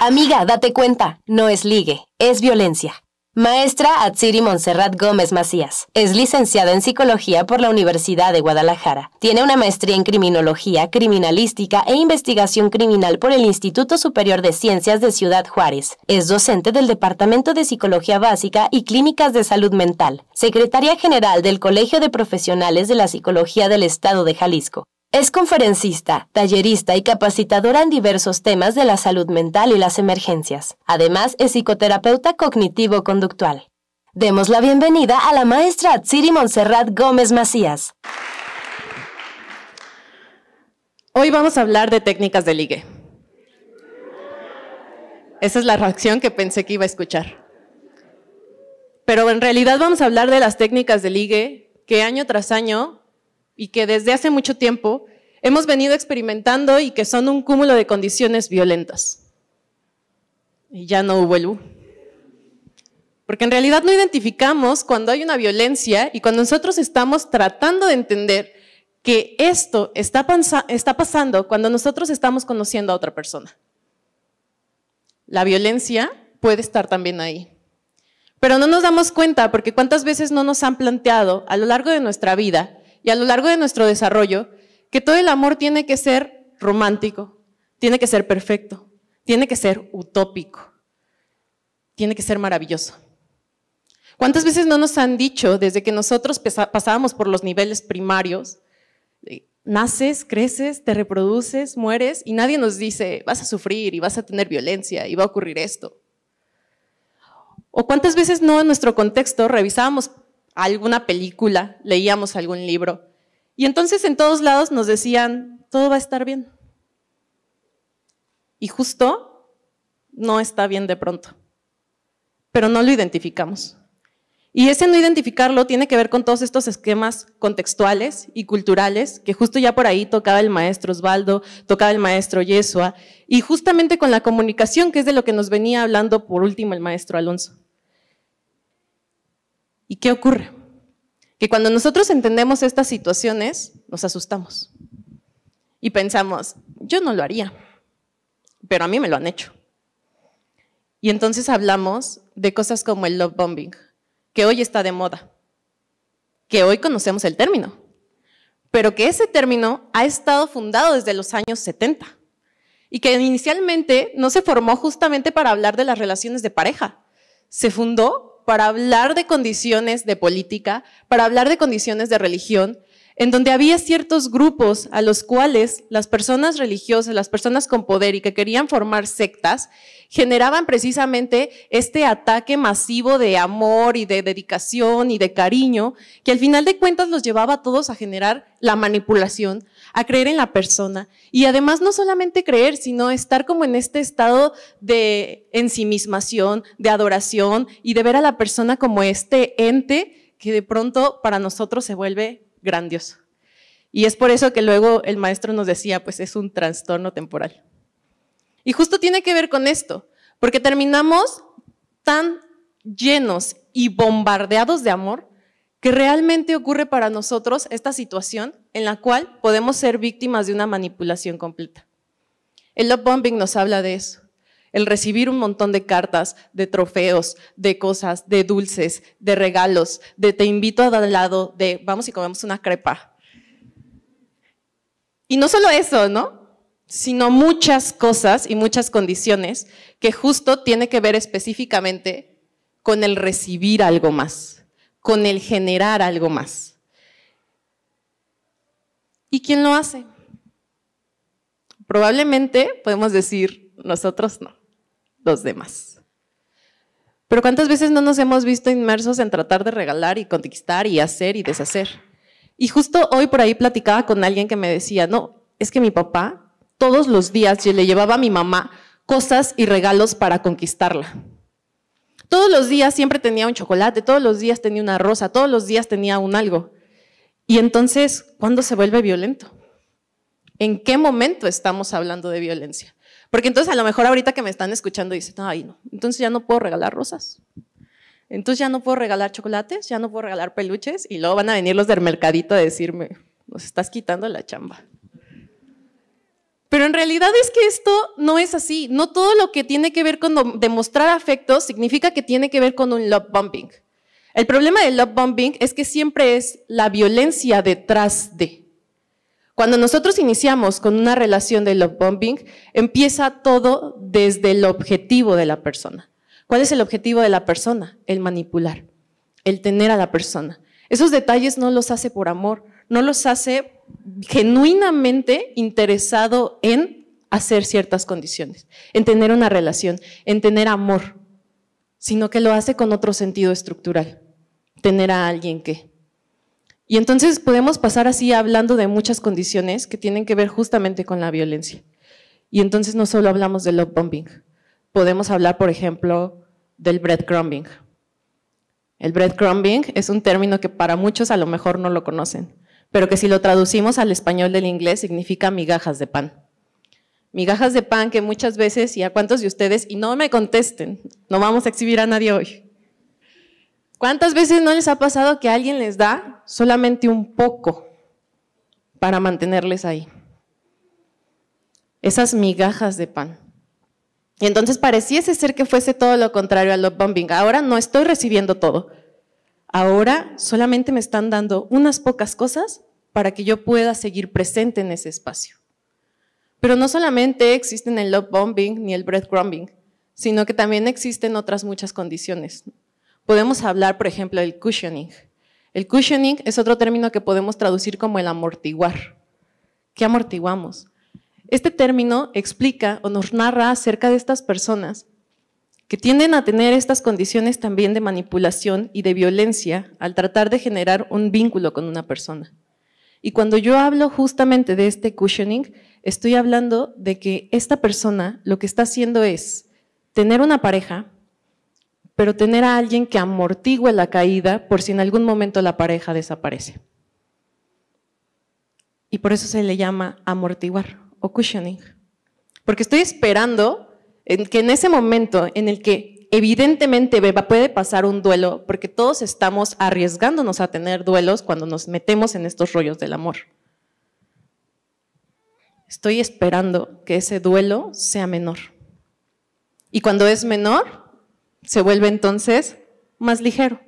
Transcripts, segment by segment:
Amiga, date cuenta, no es ligue, es violencia. Maestra Atsiri Montserrat Gómez Macías. Es licenciada en Psicología por la Universidad de Guadalajara. Tiene una maestría en Criminología, Criminalística e Investigación Criminal por el Instituto Superior de Ciencias de Ciudad Juárez. Es docente del Departamento de Psicología Básica y Clínicas de Salud Mental. Secretaria General del Colegio de Profesionales de la Psicología del Estado de Jalisco. Es conferencista, tallerista y capacitadora en diversos temas de la salud mental y las emergencias. Además, es psicoterapeuta cognitivo-conductual. Demos la bienvenida a la maestra Tziri Montserrat Gómez Macías. Hoy vamos a hablar de técnicas de ligue. Esa es la reacción que pensé que iba a escuchar. Pero en realidad vamos a hablar de las técnicas de ligue que año tras año y que desde hace mucho tiempo hemos venido experimentando y que son un cúmulo de condiciones violentas. Y ya no hubo el U. Porque en realidad no identificamos cuando hay una violencia y cuando nosotros estamos tratando de entender que esto está, pasando cuando nosotros estamos conociendo a otra persona. La violencia puede estar también ahí. Pero no nos damos cuenta porque cuántas veces no nos han planteado a lo largo de nuestra vida y a lo largo de nuestro desarrollo que todo el amor tiene que ser romántico, tiene que ser perfecto, tiene que ser utópico, tiene que ser maravilloso. ¿Cuántas veces no nos han dicho desde que nosotros pasábamos por los niveles primarios? Naces, creces, te reproduces, mueres y nadie nos dice, vas a sufrir y vas a tener violencia y va a ocurrir esto. ¿O cuántas veces no en nuestro contexto revisábamos alguna película, leíamos algún libro. Y entonces en todos lados nos decían, todo va a estar bien. Y justo no está bien de pronto, pero no lo identificamos. Y ese no identificarlo tiene que ver con todos estos esquemas contextuales y culturales que justo ya por ahí tocaba el maestro Osvaldo, tocaba el maestro Yesua, y justamente con la comunicación, que es de lo que nos venía hablando por último el maestro Alonso. ¿Y qué ocurre? Que cuando nosotros entendemos estas situaciones, nos asustamos y pensamos, yo no lo haría, pero a mí me lo han hecho. Y entonces hablamos de cosas como el love bombing, que hoy está de moda, que hoy conocemos el término, pero que ese término ha estado fundado desde los años 70 y que inicialmente no se formó justamente para hablar de las relaciones de pareja, se fundó para hablar de condiciones de política, para hablar de condiciones de religión, en donde había ciertos grupos a los cuales las personas religiosas, las personas con poder y que querían formar sectas, generaban precisamente este ataque masivo de amor y de dedicación y de cariño, que al final de cuentas los llevaba a todos a generar la manipulación, a creer en la persona y además no solamente creer, sino estar como en este estado de ensimismación, de adoración y de ver a la persona como este ente que de pronto para nosotros se vuelve grandioso. Y es por eso que luego el maestro nos decía, pues es un trastorno temporal. Y justo tiene que ver con esto, porque terminamos tan llenos y bombardeados de amor que realmente ocurre para nosotros esta situación en la cual podemos ser víctimas de una manipulación completa. El love bombing nos habla de eso el recibir un montón de cartas, de trofeos, de cosas, de dulces, de regalos, de te invito a al lado, de vamos y comemos una crepa. Y no solo eso, ¿no? Sino muchas cosas y muchas condiciones que justo tiene que ver específicamente con el recibir algo más, con el generar algo más. ¿Y quién lo hace? Probablemente podemos decir, nosotros no los demás. Pero ¿cuántas veces no nos hemos visto inmersos en tratar de regalar y conquistar y hacer y deshacer? Y justo hoy por ahí platicaba con alguien que me decía, no, es que mi papá todos los días le llevaba a mi mamá cosas y regalos para conquistarla. Todos los días siempre tenía un chocolate, todos los días tenía una rosa, todos los días tenía un algo. Y entonces, ¿cuándo se vuelve violento? ¿En qué momento estamos hablando de violencia? Porque entonces a lo mejor ahorita que me están escuchando dicen, ay, no, entonces ya no puedo regalar rosas. Entonces ya no puedo regalar chocolates, ya no puedo regalar peluches y luego van a venir los del mercadito a decirme, nos estás quitando la chamba. Pero en realidad es que esto no es así. No todo lo que tiene que ver con demostrar afecto significa que tiene que ver con un love bombing. El problema del love bombing es que siempre es la violencia detrás de. Cuando nosotros iniciamos con una relación de love bombing, empieza todo desde el objetivo de la persona. ¿Cuál es el objetivo de la persona? El manipular, el tener a la persona. Esos detalles no los hace por amor, no los hace genuinamente interesado en hacer ciertas condiciones, en tener una relación, en tener amor, sino que lo hace con otro sentido estructural, tener a alguien que. Y entonces podemos pasar así hablando de muchas condiciones que tienen que ver justamente con la violencia. Y entonces no solo hablamos del love bombing, podemos hablar, por ejemplo, del breadcrumbing. El breadcrumbing es un término que para muchos a lo mejor no lo conocen, pero que si lo traducimos al español del inglés significa migajas de pan. Migajas de pan que muchas veces, y a cuántos de ustedes, y no me contesten, no vamos a exhibir a nadie hoy, ¿Cuántas veces no les ha pasado que alguien les da solamente un poco para mantenerles ahí? Esas migajas de pan. Y entonces pareciese ser que fuese todo lo contrario al love bombing. Ahora no estoy recibiendo todo. Ahora solamente me están dando unas pocas cosas para que yo pueda seguir presente en ese espacio. Pero no solamente existen el love bombing ni el breadcrumbing, sino que también existen otras muchas condiciones podemos hablar, por ejemplo, del cushioning. El cushioning es otro término que podemos traducir como el amortiguar. ¿Qué amortiguamos? Este término explica o nos narra acerca de estas personas que tienden a tener estas condiciones también de manipulación y de violencia al tratar de generar un vínculo con una persona. Y cuando yo hablo justamente de este cushioning, estoy hablando de que esta persona lo que está haciendo es tener una pareja, pero tener a alguien que amortigue la caída por si en algún momento la pareja desaparece. Y por eso se le llama amortiguar o cushioning. Porque estoy esperando que en ese momento en el que evidentemente puede pasar un duelo, porque todos estamos arriesgándonos a tener duelos cuando nos metemos en estos rollos del amor. Estoy esperando que ese duelo sea menor. Y cuando es menor, se vuelve entonces más ligero.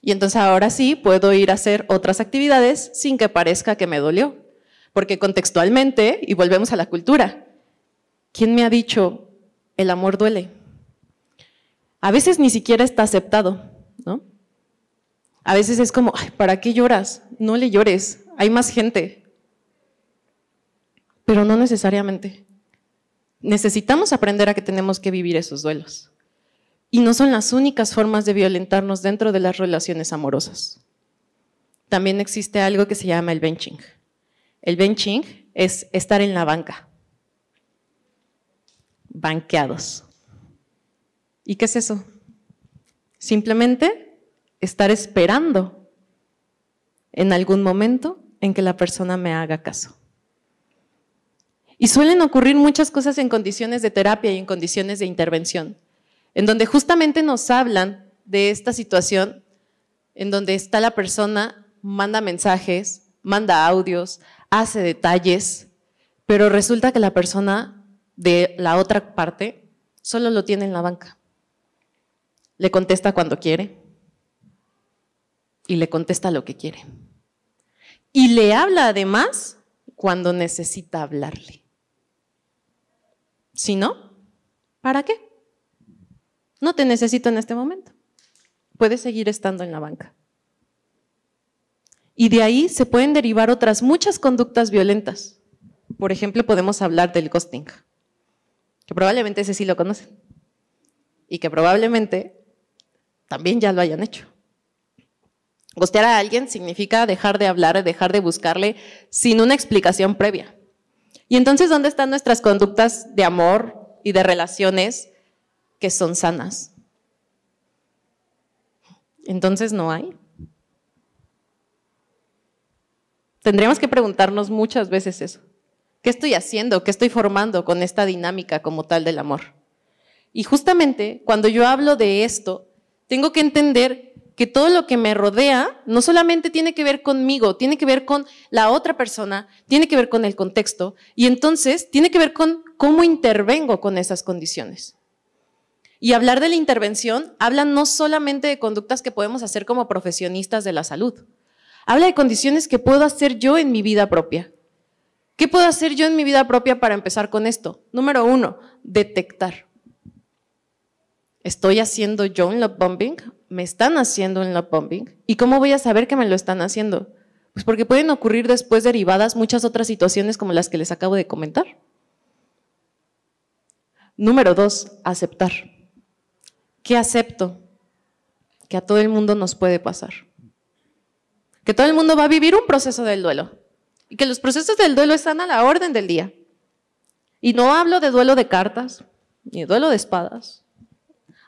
Y entonces ahora sí puedo ir a hacer otras actividades sin que parezca que me dolió. Porque contextualmente, y volvemos a la cultura, ¿quién me ha dicho el amor duele? A veces ni siquiera está aceptado, ¿no? A veces es como, ¿para qué lloras? No le llores, hay más gente. Pero no necesariamente. Necesitamos aprender a que tenemos que vivir esos duelos. Y no son las únicas formas de violentarnos dentro de las relaciones amorosas. También existe algo que se llama el benching. El benching es estar en la banca, banqueados. ¿Y qué es eso? Simplemente estar esperando en algún momento en que la persona me haga caso. Y suelen ocurrir muchas cosas en condiciones de terapia y en condiciones de intervención en donde justamente nos hablan de esta situación, en donde está la persona, manda mensajes, manda audios, hace detalles, pero resulta que la persona de la otra parte solo lo tiene en la banca. Le contesta cuando quiere y le contesta lo que quiere. Y le habla además cuando necesita hablarle. Si no, ¿para qué? No te necesito en este momento. Puedes seguir estando en la banca. Y de ahí se pueden derivar otras muchas conductas violentas. Por ejemplo, podemos hablar del ghosting, que probablemente ese sí lo conocen y que probablemente también ya lo hayan hecho. Gostear a alguien significa dejar de hablar, dejar de buscarle sin una explicación previa. Y entonces, ¿dónde están nuestras conductas de amor y de relaciones que son sanas. Entonces no hay. Tendríamos que preguntarnos muchas veces eso. ¿Qué estoy haciendo? ¿Qué estoy formando con esta dinámica como tal del amor? Y justamente cuando yo hablo de esto, tengo que entender que todo lo que me rodea no solamente tiene que ver conmigo, tiene que ver con la otra persona, tiene que ver con el contexto y entonces tiene que ver con cómo intervengo con esas condiciones. Y hablar de la intervención habla no solamente de conductas que podemos hacer como profesionistas de la salud, habla de condiciones que puedo hacer yo en mi vida propia. ¿Qué puedo hacer yo en mi vida propia para empezar con esto? Número uno, detectar. ¿Estoy haciendo yo un love bombing? ¿Me están haciendo un love bombing? ¿Y cómo voy a saber que me lo están haciendo? Pues porque pueden ocurrir después derivadas muchas otras situaciones como las que les acabo de comentar. Número dos, aceptar que acepto? Que a todo el mundo nos puede pasar. Que todo el mundo va a vivir un proceso del duelo. Y que los procesos del duelo están a la orden del día. Y no hablo de duelo de cartas, ni duelo de espadas.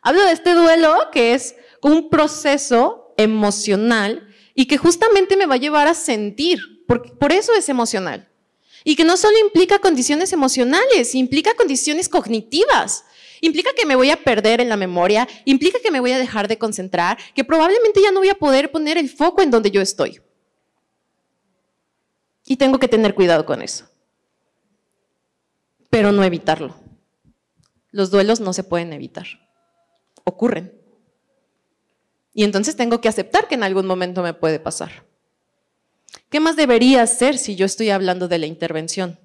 Hablo de este duelo que es un proceso emocional y que justamente me va a llevar a sentir, porque por eso es emocional. Y que no solo implica condiciones emocionales, implica condiciones cognitivas, Implica que me voy a perder en la memoria, implica que me voy a dejar de concentrar, que probablemente ya no voy a poder poner el foco en donde yo estoy. Y tengo que tener cuidado con eso. Pero no evitarlo. Los duelos no se pueden evitar. Ocurren. Y entonces tengo que aceptar que en algún momento me puede pasar. ¿Qué más debería hacer si yo estoy hablando de la intervención?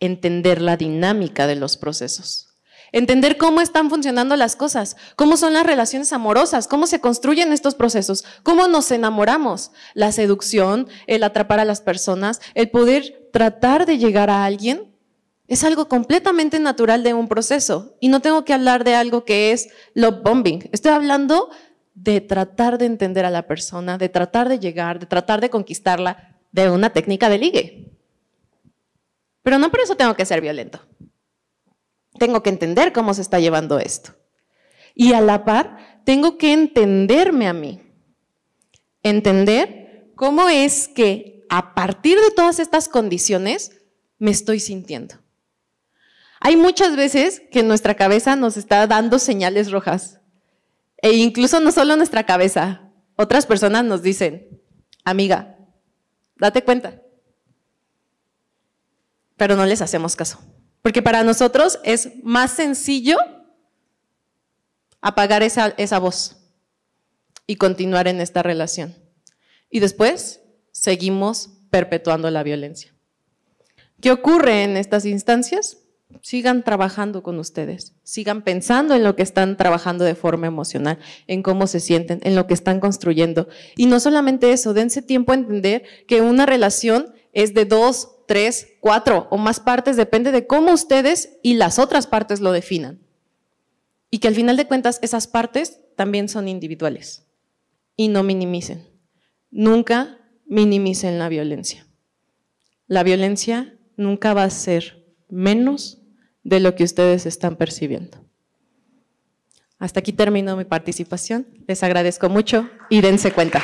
entender la dinámica de los procesos, entender cómo están funcionando las cosas, cómo son las relaciones amorosas, cómo se construyen estos procesos, cómo nos enamoramos, la seducción, el atrapar a las personas, el poder tratar de llegar a alguien. Es algo completamente natural de un proceso y no tengo que hablar de algo que es love bombing. Estoy hablando de tratar de entender a la persona, de tratar de llegar, de tratar de conquistarla de una técnica de ligue. Pero no por eso tengo que ser violento. Tengo que entender cómo se está llevando esto. Y a la par, tengo que entenderme a mí. Entender cómo es que a partir de todas estas condiciones me estoy sintiendo. Hay muchas veces que nuestra cabeza nos está dando señales rojas. E incluso no solo nuestra cabeza. Otras personas nos dicen, amiga, date cuenta pero no les hacemos caso. Porque para nosotros es más sencillo apagar esa, esa voz y continuar en esta relación. Y después seguimos perpetuando la violencia. ¿Qué ocurre en estas instancias? Sigan trabajando con ustedes, sigan pensando en lo que están trabajando de forma emocional, en cómo se sienten, en lo que están construyendo. Y no solamente eso, dense tiempo a entender que una relación es de dos tres, cuatro o más partes, depende de cómo ustedes y las otras partes lo definan. Y que al final de cuentas esas partes también son individuales. Y no minimicen. Nunca minimicen la violencia. La violencia nunca va a ser menos de lo que ustedes están percibiendo. Hasta aquí termino mi participación. Les agradezco mucho y dense cuenta.